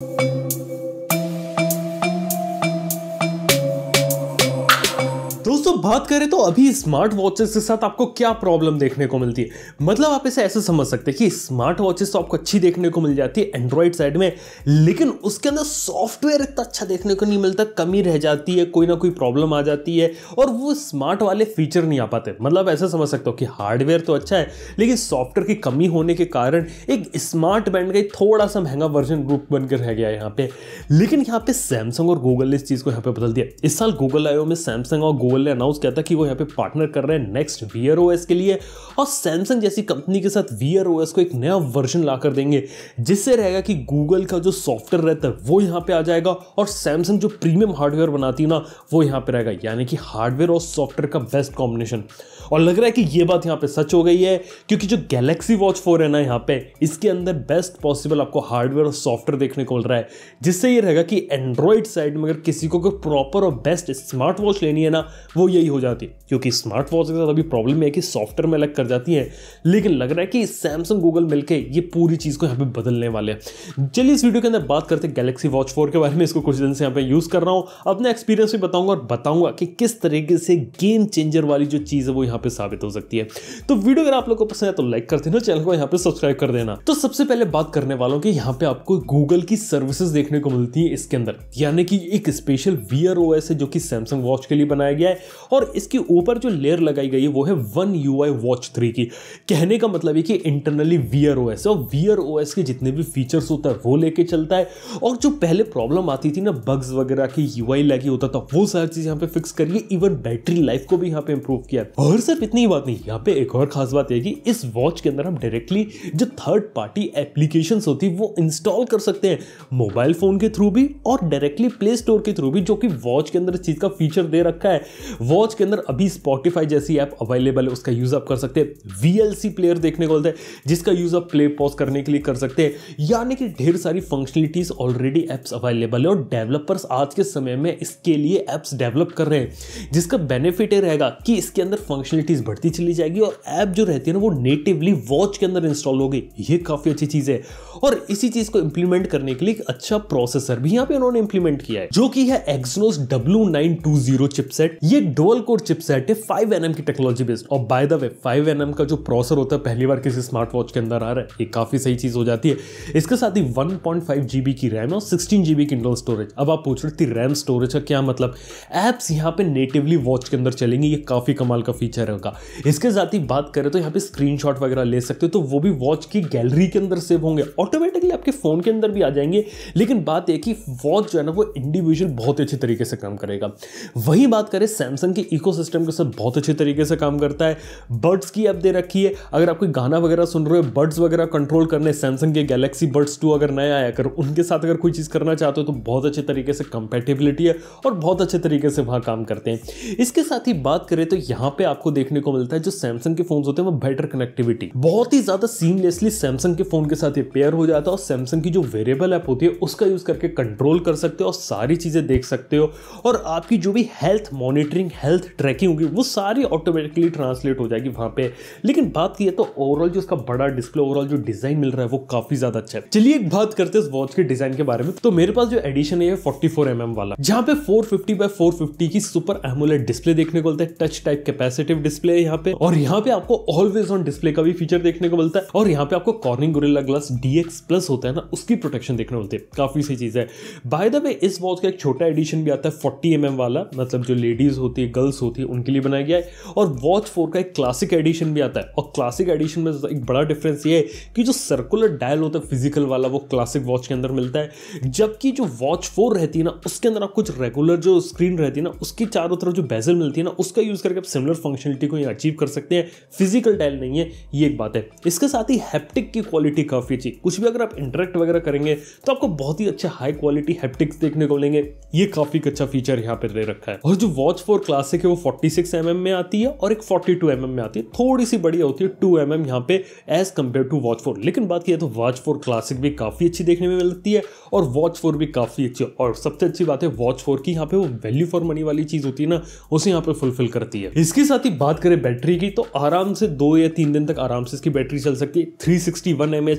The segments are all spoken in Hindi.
thank you लोग बात करें तो अभी स्मार्ट वॉचेस के साथ आपको क्या प्रॉब्लम देखने को मिलती है मतलब आप इसे ऐसे समझ सकते हैं कि स्मार्ट वॉचेस तो आपको अच्छी देखने को मिल जाती है एंड्रॉयड साइड में लेकिन उसके अंदर सॉफ्टवेयर इतना अच्छा देखने को नहीं मिलता कमी रह जाती है कोई ना कोई प्रॉब्लम आ जाती है और वो स्मार्ट वाले फीचर नहीं आ पाते मतलब ऐसे समझ सकते हो कि हार्डवेयर तो अच्छा है लेकिन सॉफ्टवेयर की कमी होने के कारण एक स्मार्ट बैंड का थोड़ा सा महंगा वर्जन ग्रुप बनकर रह गया यहाँ पे लेकिन यहाँ पे सैमसंग और गूगल ने इस चीज़ को यहाँ पे बदल दिया इस साल गूगल आयो में सैमसंग और गूगल ने अनाउंस अनाउंस किया था कि वो यहाँ पे पार्टनर कर रहे हैं नेक्स्ट वी आर के लिए और सैमसंग जैसी कंपनी के साथ वी आर को एक नया वर्जन ला कर देंगे जिससे रहेगा कि गूगल का जो सॉफ्टवेयर रहता है वो यहाँ पे आ जाएगा और सैमसंग जो प्रीमियम हार्डवेयर बनाती है ना वो यहाँ पे रहेगा यानी कि हार्डवेयर और सॉफ्टवेयर का बेस्ट कॉम्बिनेशन और लग रहा है कि ये बात यहाँ पे सच हो गई है क्योंकि जो गैलेक्सी वॉच फोर है ना यहाँ पे इसके अंदर बेस्ट पॉसिबल आपको हार्डवेयर और सॉफ्टवेयर देखने को मिल रहा है जिससे ये रहेगा कि एंड्रॉयड साइड में अगर किसी को कोई प्रॉपर और बेस्ट स्मार्ट वॉच लेनी है ना वो ये यही हो जाती है क्योंकि स्मार्ट वॉच के साथ अभी प्रॉब्लम है कि सॉफ्टवेयर में अलग कर जाती है लेकिन लग रहा है कि सैमसंग गूगल मिलकर ये पूरी चीज़ को यहाँ पे बदलने वाले हैं चलिए इस वीडियो के अंदर बात करते हैं गैलेक्सी वॉच फोर के बारे में इसको कुछ दिन से यहाँ पे यूज़ कर रहा हूँ अपना एक्सपीरियंस भी बताऊंगा और बताऊंगा कि किस तरीके से गेम चेंजर वाली जो चीज़ है वो यहाँ पे साबित हो सकती है तो वीडियो अगर आप लोग को पसंद है तो लाइक कर देना चैनल को यहाँ पे सब्सक्राइब कर देना तो सबसे पहले बात करने वालों की यहाँ पे आपको गूगल की सर्विसेज देखने को मिलती है इसके अंदर यानी कि एक स्पेशल वी है जो कि सैमसंग वॉच के लिए बनाया गया है और इसके ऊपर जो लेयर लगाई गई है वो है one U I watch three की कहने का मतलब है कि internally wear O S और वी आर ओ एस के जितने भी फीचर्स होता है वो लेके चलता है और जो पहले प्रॉब्लम आती थी ना बग्स वगैरह की यू आई लगी होता था वो सारी चीज़ यहाँ पे फिक्स करिए इवन बैटरी लाइफ को भी यहाँ पे इंप्रूव किया और सिर्फ इतनी बात नहीं यहाँ पे एक और खास बात है कि इस वॉच के अंदर हम डायरेक्टली जो थर्ड पार्टी एप्लीकेशन होती है वो इंस्टॉल कर सकते हैं मोबाइल फोन के थ्रू भी और डायरेक्टली प्ले स्टोर के थ्रू भी जो कि वॉच के अंदर इस चीज़ का फीचर दे रखा है वो वॉच के अंदर अभी स्पॉटिफाई जैसी ऐप अवेलेबल है उसका यूज़ आप कर सकते हैं वी प्लेयर देखने को मिलता है जिसका यूज़ आप प्ले पॉज करने के लिए कर सकते हैं यानी कि ढेर सारी फंक्शनलिटीज़ ऑलरेडी ऐप्स अवेलेबल है और डेवलपर्स आज के समय में इसके लिए ऐप्स डेवलप कर रहे हैं जिसका बेनिफिट ये रहेगा कि इसके अंदर फंक्शनलिटीज़ बढ़ती चली जाएगी और ऐप जो रहती है ना वो नेटिवली वॉच के अंदर इंस्टॉल होगी ये काफ़ी अच्छी चीज़ है और इसी चीज़ को इंप्लीमेंट करने के लिए एक अच्छा प्रोसेसर भी यहाँ पे उन्होंने इंप्लीमेंट किया है जो कि है Exynos W nine two zero chipset ये दो डुअल कोर चिपसेट है फाइव एन की टेक्नोलॉजी बेस्ड और by the way five N का जो प्रोसर होता है पहली बार किसी स्मार्ट वॉच के अंदर आ रहा है ये काफ़ी सही चीज़ हो जाती है इसके साथ ही 1.5 जीबी की रैम और सिक्सटीन जीबी की इंडोर स्टोरेज अब आप पूछ रहे थे रैम स्टोरेज का क्या मतलब एप्स यहाँ पे नेटिवली वॉच के अंदर चलेंगे ये काफ़ी कमाल का फीचर होगा इसके साथ ही बात करें तो यहाँ पे स्क्रीन वगैरह ले सकते हो तो वो भी वॉच की गैलरी के अंदर सेव होंगे ऑटोमेटिकली आपके फ़ोन के अंदर भी आ जाएंगे लेकिन बात यह कि वॉच जो है ना वो इंडिविजुअल बहुत अच्छे तरीके से काम करेगा वही बात करें सैमसंग के इकोसिस्टम के साथ बहुत अच्छे तरीके से काम करता है बर्ड्स की ऐप दे रखी है अगर आप कोई गाना वगैरह सुन रहे हो बर्ड्स वगैरह कंट्रोल करने सैमसंग के गैलेक्सी बर्ड्स टू अगर नया आया कर उनके साथ अगर कोई चीज़ करना चाहते हो तो बहुत अच्छे तरीके से कंपेटेबिलिटी है और बहुत अच्छे तरीके से वहाँ काम करते हैं इसके साथ ही बात करें तो यहाँ पे आपको देखने को मिलता है जो सैमसंग के फोन होते हैं वो बेटर कनेक्टिविटी बहुत ही ज़्यादा सीमलेसली सैमसंग के फोन के साथ ये पेयर हो जाता है और सैमसंग की जो वेरिएबल ऐप होती है उसका यूज़ करके कंट्रोल कर सकते हो और सारी चीज़ें देख सकते हो और आपकी जो भी health monitoring health health tracking होगी वो सारी ऑटोमेटिकली ट्रांसलेट हो जाएगी वहाँ पे लेकिन बात की है तो ओवरऑल जो इसका बड़ा डिस्प्ले ओवरऑल जो डिज़ाइन मिल रहा है वो काफ़ी ज़्यादा अच्छा है चलिए एक बात करते हैं इस वॉच के डिज़ाइन के बारे में तो मेरे पास जो एडिशन है फोर्टी फोर mm वाला जहाँ पे four fifty by four fifty की सुपर एमुलेट डिस्प्ले देखने को मिलता है टच टाइप कैपेसिटिव डिस्प्ले है यहाँ पे और यहाँ पे आपको ऑलवेज ऑन डिस्प्ले का भी फीचर देखने को मिलता है और यहाँ पे आपको Corning Gorilla glass DX plus होता है ना उसकी प्रोटेक्शन देखने को मिलती है काफ़ी सी चीज़ है बाय द वे इस वॉच का एक छोटा एडिशन भी आता है फोर्टी एम mm वाला मतलब जो लेडीज होती है लिए गर्ल्स होती है उनके लिए बनाया गया है और वॉच फोर का एक क्लासिक एडिशन भी आता है और क्लासिक एडिशन में एक बड़ा डिफरेंस ये है कि जो सर्कुलर डायल होता है फिजिकल वाला वो क्लासिक वॉच के अंदर मिलता है जबकि जो वॉच फोर रहती है ना उसके अंदर आप कुछ रेगुलर जो स्क्रीन रहती है ना उसकी चारों तरफ जो बेजल मिलती है ना उसका यूज़ करके आप सिमिलर फंक्शनलिटी को अचीव कर सकते हैं फिजिकल डायल नहीं है ये एक बात है इसके साथ ही हैप्टिक की क्वालिटी काफ़ी अच्छी कुछ भी अगर आप इंटरेक्ट वगैरह करेंगे तो आपको बहुत ही अच्छा हाई क्वालिटी हैप्टिक्स देखने को मिलेंगे ये काफ़ी अच्छा फीचर यहाँ पर दे रखा है और जो वॉच फोर क्लास क्लासिक है वो 46 सिक्स mm में आती है और एक 42 टू mm में आती है थोड़ी सी बड़ी होती है 2 mm यहाँ पे as compare to watch four लेकिन बात की तो वॉच फोर क्लासिक भी काफ़ी अच्छी देखने में मिलती है और वॉच फोर भी काफ़ी अच्छी और सबसे अच्छी बात है वॉच फोर की यहाँ पे वो वैल्यू फॉर मनी वाली चीज़ होती है ना उसे यहाँ पे फुलफिल करती है इसके साथ ही बात करें बैटरी की तो आराम से दो या तीन दिन तक आराम से इसकी बैटरी चल सकती है थ्री सिक्सटी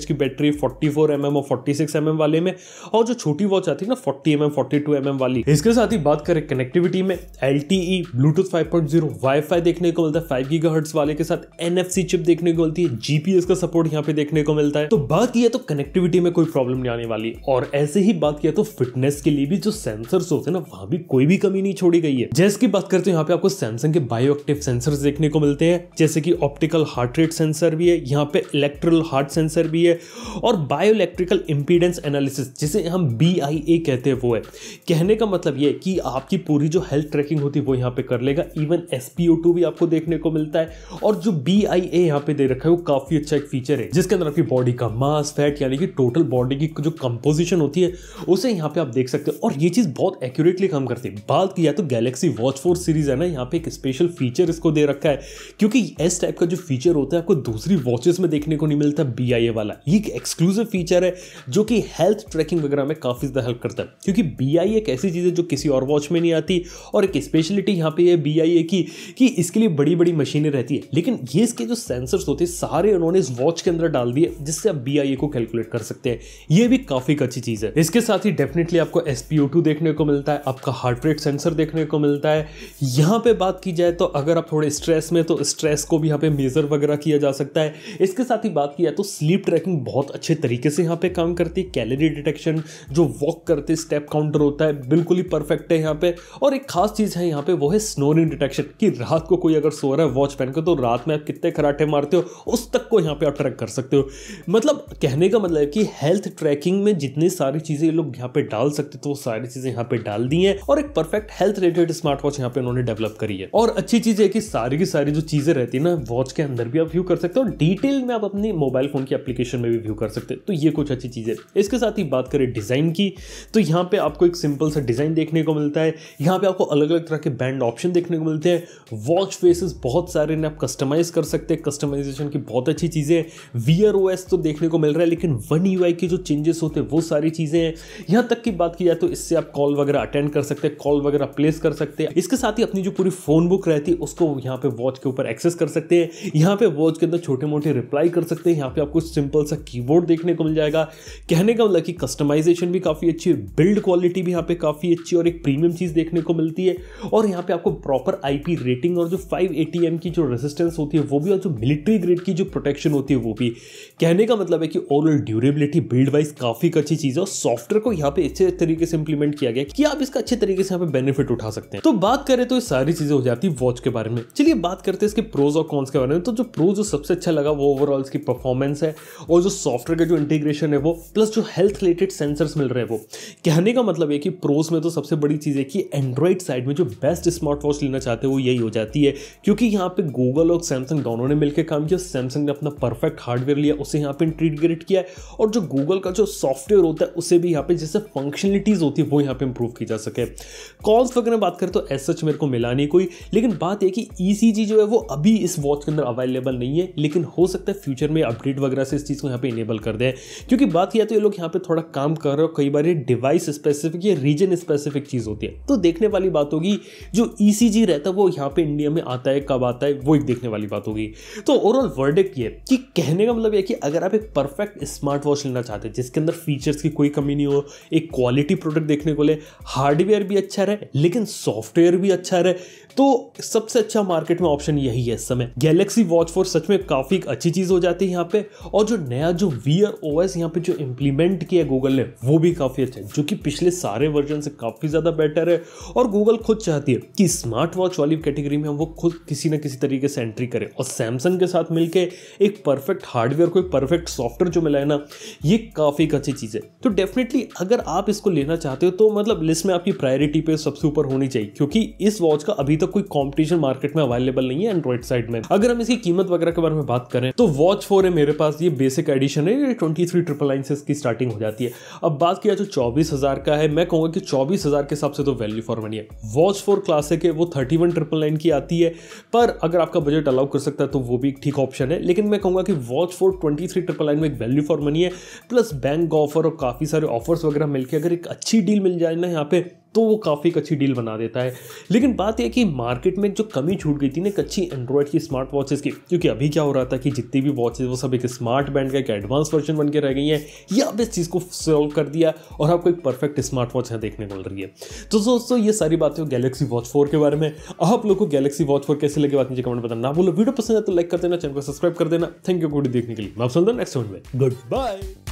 की बैटरी फोर्टी फोर mm और फोर्टी सिक्स mm वाले में और जो छोटी वॉच आती है ना forty M M forty two M M वाली इसके साथ ही बात करें कनेक्टिविटी में L T E Bluetooth 5.0 wifi देखने को मिलता है फाइव गीगा वाले के साथ एनएफसी चिप देखने को मिलती है जीपीएस का सपोर्ट यहाँ पे देखने को मिलता है तो बात यह तो कनेक्टिविटी में कोई प्रॉब्लम नहीं आने वाली और ऐसे ही बात किया तो फिटनेस के लिए भी जो सेंसर होते हैं ना वहां भी कोई भी कमी नहीं छोड़ी गई है जैसे की बात करते हैं यहाँ पे आपको सैमसंग के बायो एक्टिव सेंसर देखने को मिलते हैं जैसे कि ऑप्टिकल हार्ट रेट सेंसर भी है यहाँ पे इलेक्ट्रल हार्ट सेंसर भी है और बायो इलेक्ट्रिकल इंपीडेंस एनालिसिस जिसे हम बी कहते हैं वो है कहने का मतलब ये कि आपकी पूरी जो हेल्थ ट्रैकिंग होती है वो यहाँ पे पे कर लेगा इवन एस भी आपको देखने को मिलता है और जो बी आई ए यहाँ पे दे रखा है वो काफ़ी अच्छा एक फीचर है जिसके अंदर आपकी बॉडी का मास फैट यानी कि टोटल बॉडी की जो कंपोजिशन होती है उसे यहाँ पे आप देख सकते हैं और ये चीज़ बहुत एक्यूरेटली काम करती है बात किया तो गैलेक्सी वॉच फोर सीरीज़ है ना यहाँ पे एक स्पेशल फीचर इसको दे रखा है क्योंकि एस टाइप का जो फीचर होता है आपको दूसरी वॉचेस में देखने को नहीं मिलता बी आई ए वाला ये एक एक्सक्लूसिव फीचर है जो कि हेल्थ ट्रैकिंग वगैरह में काफ़ी ज़्यादा हेल्प करता है क्योंकि बी आई एक ऐसी चीज़ है जो किसी और वॉच में नहीं आती और एक स्पेशलिटी यहाँ यहाँ पे ये बी आई ए की कि इसके लिए बड़ी बड़ी मशीनें रहती है लेकिन ये इसके जो सेंसर्स होते हैं सारे उन्होंने इस वॉच के अंदर डाल दिए जिससे आप बी आई ए को कैलकुलेट कर सकते हैं ये भी काफ़ी अच्छी चीज़ है इसके साथ ही डेफिनेटली आपको एस पी ओ टू देखने को मिलता है आपका हार्ट रेट सेंसर देखने को मिलता है यहाँ पे बात की जाए तो अगर आप थोड़े स्ट्रेस में तो स्ट्रेस को भी यहाँ पे मेज़र वगैरह किया जा सकता है इसके साथ ही बात की जाए तो स्लीप ट्रैकिंग बहुत अच्छे तरीके से यहाँ पे काम करती है कैलोरी डिटेक्शन जो वॉक करते स्टेप काउंटर होता है बिल्कुल ही परफेक्ट है यहाँ पे और एक खास चीज़ है यहाँ पे वो है है स्नोरिंग डिटेक्शन कि रात को कोई अगर सो रहा है वॉच पहन कर तो रात में आप कितने खराटे मारते हो उस तक को यहाँ पे आप ट्रैक कर सकते हो मतलब कहने का मतलब है कि हेल्थ ट्रैकिंग में जितनी सारी चीज़ें ये लोग यहाँ पे डाल सकते थे तो वो सारी चीज़ें यहाँ पे डाल दी हैं और एक perfect health related smart watch यहाँ पे उन्होंने डेवलप करी है और अच्छी चीज़ है कि सारी की सारी जो चीज़ें रहती है ना वॉच के अंदर भी आप व्यू कर सकते हो डिटेल में आप अपने मोबाइल फ़ोन की एप्लीकेशन में भी व्यू कर सकते तो ये कुछ अच्छी चीज़ें इसके साथ ही बात करें डिज़ाइन की तो यहाँ पे आपको एक सिंपल सा डिज़ाइन देखने को मिलता है यहाँ पे आपको अलग अलग तरह के बैंड ऑप्शन देखने को मिलते हैं वॉच फेसेस बहुत सारे ने आप कस्टमाइज़ कर सकते हैं कस्टमाइजेशन की बहुत अच्छी चीज़ें वी आर तो देखने को मिल रहा है लेकिन वन यू e के जो चेंजेस होते हैं वो सारी चीज़ें हैं यहाँ तक की बात की जाए तो इससे आप कॉल वगैरह अटेंड कर सकते हैं कॉल वगैरह प्लेस कर सकते हैं इसके साथ ही अपनी जो पूरी फ़ोन बुक रहती है उसको यहाँ पे वॉच के ऊपर एक्सेस कर सकते हैं यहाँ पे वॉच के अंदर छोटे मोटे रिप्लाई कर सकते हैं यहाँ पे आपको सिंपल सा कीबोर्ड देखने को मिल जाएगा कहने का मतलब कि कस्टमाइजेशन भी काफ़ी अच्छी है बिल्ड क्वालिटी भी यहाँ पे काफ़ी अच्छी और एक प्रीमियम चीज़ देखने को मिलती है और यहाँ पे आपको प्रॉपर आईपी रेटिंग और जो फाइव ए की जो रेजिस्टेंस होती है वो भी और जो मिलिट्री ग्रेड की जो प्रोटेक्शन होती है वो भी कहने का मतलब है कि ओवरऑल ड्यूरेबिलिटी बिल्ड वाइज काफ़ी अच्छी चीज़ है और सॉफ्टवेयर को यहाँ पे अच्छे तरीके से इंप्लीमेंट किया गया कि आप इसका अच्छे तरीके से यहाँ पे बेनिफिट उठा सकते हैं तो बात करें तो ये सारी चीज़ें हो जाती है वॉच के बारे में चलिए बात करते हैं इसके प्रोज और कॉन्स के बारे में तो जो प्रो जो सबसे अच्छा लगा वो ओवरऑल इसकी परफॉर्मेंस है और जो सॉफ्टवेयर का जो इंटीग्रेशन है वो प्लस जो हेल्थ रिलेटेड सेंसर्स मिल रहे हैं वो कहने का मतलब है कि प्रोज में तो सबसे बड़ी चीज़ है कि एंड्रॉइड साइड में जो बेस्ट स्मार्ट वॉच लेना चाहते हो यही हो जाती है क्योंकि यहाँ पे गूगल और सैमसंग दोनों ने मिलकर काम किया सैमसंग ने अपना परफेक्ट हार्डवेयर लिया उसे यहाँ पे इंट्रीग्रेट किया है और जो गूगल का जो सॉफ्टवेयर होता है उसे भी यहाँ पे जैसे फंक्शनलिटीज़ होती है वो यहाँ पे इंप्रूव की जा सके कॉल्स वगैरह बात करें तो एस सच मेरे को मिला नहीं कोई लेकिन बात यह कि ई e जो है वो अभी इस वॉच के अंदर अवेलेबल नहीं है लेकिन हो सकता है फ्यूचर में अपडेट वगैरह से इस चीज़ को यहाँ पे इनेबल कर दें क्योंकि बात यह तो ये लोग यहाँ पे थोड़ा काम कर रहे हो कई बार ये डिवाइस स्पेसिफिक या रीजन स्पेसिफिक चीज़ होती है तो देखने वाली बात होगी जो ईसीजी e रहता है वो यहाँ पे इंडिया में आता है कब आता है वो एक देखने वाली बात होगी तो ओवरऑल वर्ड ये कि कहने का मतलब ये कि अगर आप एक परफेक्ट स्मार्ट वॉच लेना चाहते हैं जिसके अंदर फीचर्स की कोई कमी नहीं हो एक क्वालिटी प्रोडक्ट देखने को ले हार्डवेयर भी अच्छा रहे लेकिन सॉफ्टवेयर भी अच्छा रहे तो सबसे अच्छा मार्केट में ऑप्शन यही है इस समय गैलेक्सी वॉच फोर सच में काफ़ी अच्छी चीज़ हो जाती है यहाँ पे और जो नया जो वी आर ओ एस यहाँ पे जो इम्प्लीमेंट किया है गूगल ने वो भी काफ़ी अच्छा है जो कि पिछले सारे वर्जन से काफ़ी ज़्यादा बेटर है और गूगल खुद चाहती है कि स्मार्ट वॉच वाली कैटेगरी में हम वो खुद किसी ना किसी तरीके से एंट्री करें और सैमसंग के साथ मिलके एक परफेक्ट हार्डवेयर को एक परफेक्ट सॉफ्टवेयर जो मिला है ना ये काफ़ी एक अच्छी चीज़ है तो डेफिनेटली अगर आप इसको लेना चाहते हो तो मतलब लिस्ट में आपकी प्रायोरिटी पे सबसे ऊपर होनी चाहिए क्योंकि इस वॉच का अभी तक कोई कॉम्पिटिशन मार्केट में अवेलेबल नहीं है एंड्रॉइड साइड में अगर हम इसकी कीमत वगैरह के बारे में बात करें तो वॉच फोर है मेरे पास ये बेसिक एडिशन है ट्वेंटी थ्री ट्रिपल नाइन से इसकी स्टार्टिंग हो जाती है अब बात किया जो चौबीस का है मैं कहूँगा कि चौबीस के हिसाब से तो वैल्यू फॉर मनी है वॉच फोर क्लास क्लासिक है वो थर्टी वन ट्रिपल नाइन की आती है पर अगर आपका बजट अलाउ कर सकता है तो वो भी ठीक ऑप्शन है लेकिन मैं कहूँगा कि watch four twenty three triple nine में एक वैल्यू फॉर मनी है प्लस बैंक ऑफर और काफ़ी सारे ऑफर्स वगैरह मिलकर अगर एक अच्छी डील मिल जाए ना यहाँ पे तो वो काफ़ी अच्छी डील बना देता है लेकिन बात यह कि मार्केट में जो कमी छूट गई थी ना एक अच्छी एंड्रॉयड की स्मार्ट वॉचेज़ की क्योंकि अभी क्या हो रहा था कि जितनी भी वॉचेज़ वो सब एक स्मार्ट बैंड का एक एडवांस वर्जन बन के रह गई हैं या अब इस चीज़ को सॉल्व कर दिया और आपको एक परफेक्ट स्मार्ट वॉच यहाँ देखने को मिल रही है तो दोस्तों ये सारी बातें गैलेक्सी वॉच फोर के बारे में आप लोग को गैलेक्सी वॉच फोर कैसे लगे बात मुझे कमेंट बताना ना बोलो वीडियो पसंद है तो लाइक कर देना चैनल को सब्सक्राइब कर देना थैंक यू गुड देखने के लिए मैं आप हूँ नेक्स्ट वन में गुड बाय